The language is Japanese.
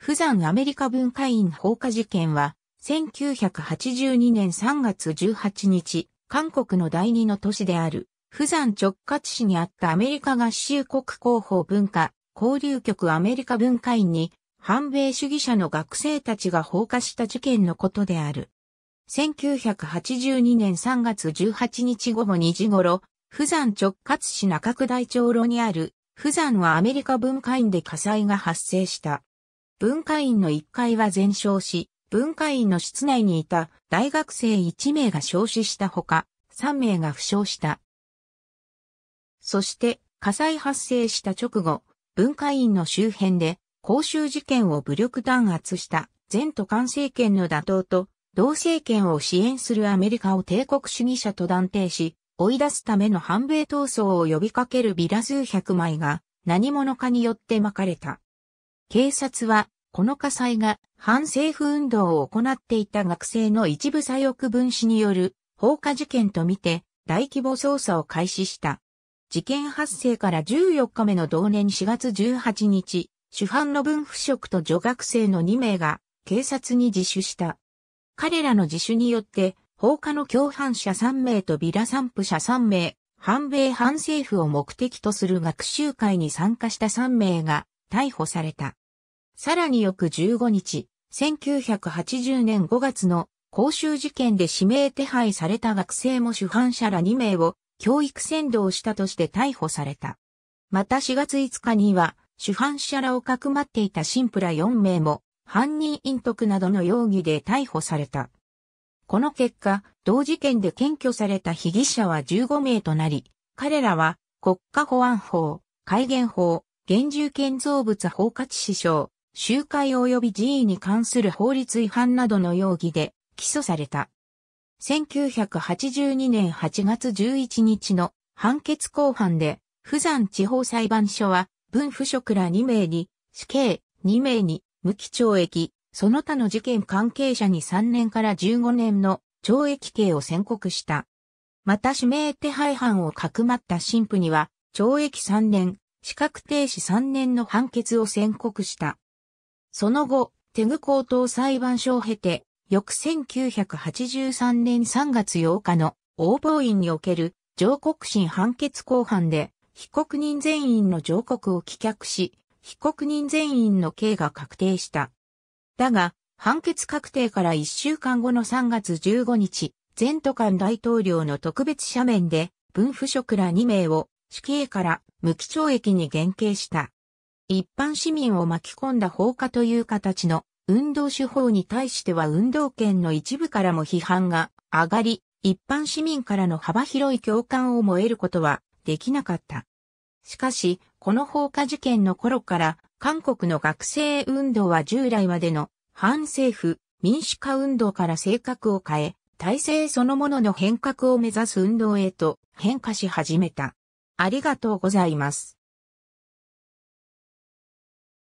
富山アメリカ文化院放火事件は、1982年3月18日、韓国の第二の都市である、富山直轄市にあったアメリカ合衆国広報文化交流局アメリカ文化院に、反米主義者の学生たちが放火した事件のことである。1982年3月18日午後2時頃、富山直轄市中区大長路にある、富山はアメリカ文化院で火災が発生した。文化院の1階は全焼し、文化院の室内にいた大学生1名が焼死したほか、3名が負傷した。そして、火災発生した直後、文化院の周辺で、公衆事件を武力弾圧した前途官政権の打倒と、同政権を支援するアメリカを帝国主義者と断定し、追い出すための反米闘争を呼びかけるビラ数百枚が何者かによって巻かれた。警察は、この火災が反政府運動を行っていた学生の一部左翼分子による放火事件とみて大規模捜査を開始した。事件発生から14日目の同年4月18日、主犯の文腐職と女学生の2名が警察に自首した。彼らの自首によって放火の共犯者3名とビラ散布者3名、反米反政府を目的とする学習会に参加した3名が逮捕された。さらに翌15日、1980年5月の公衆事件で指名手配された学生も主犯者ら2名を教育先導したとして逮捕された。また4月5日には、主犯者らをかくまっていたシンプラ4名も、犯人隠匿などの容疑で逮捕された。この結果、同事件で検挙された被疑者は15名となり、彼らは国家保安法、改元法、現住建造物包括死傷、集会及び寺院に関する法律違反などの容疑で起訴された。1982年8月11日の判決公判で、富山地方裁判所は、文府職ら2名に、死刑2名に、無期懲役、その他の事件関係者に3年から15年の懲役刑を宣告した。また指名手配犯をかくまった神父には、懲役3年、資格停止3年の判決を宣告した。その後、テグ高等裁判所を経て、翌1983年3月8日の応募院における上告審判決公判で、被告人全員の上告を棄却し、被告人全員の刑が確定した。だが、判決確定から1週間後の3月15日、前途官大統領の特別斜面で、文府職ら2名を死刑から無期懲役に減刑した。一般市民を巻き込んだ放火という形の運動手法に対しては運動権の一部からも批判が上がり、一般市民からの幅広い共感を燃えることはできなかった。しかし、この放火事件の頃から、韓国の学生運動は従来までの反政府、民主化運動から性格を変え、体制そのものの変革を目指す運動へと変化し始めた。ありがとうございます。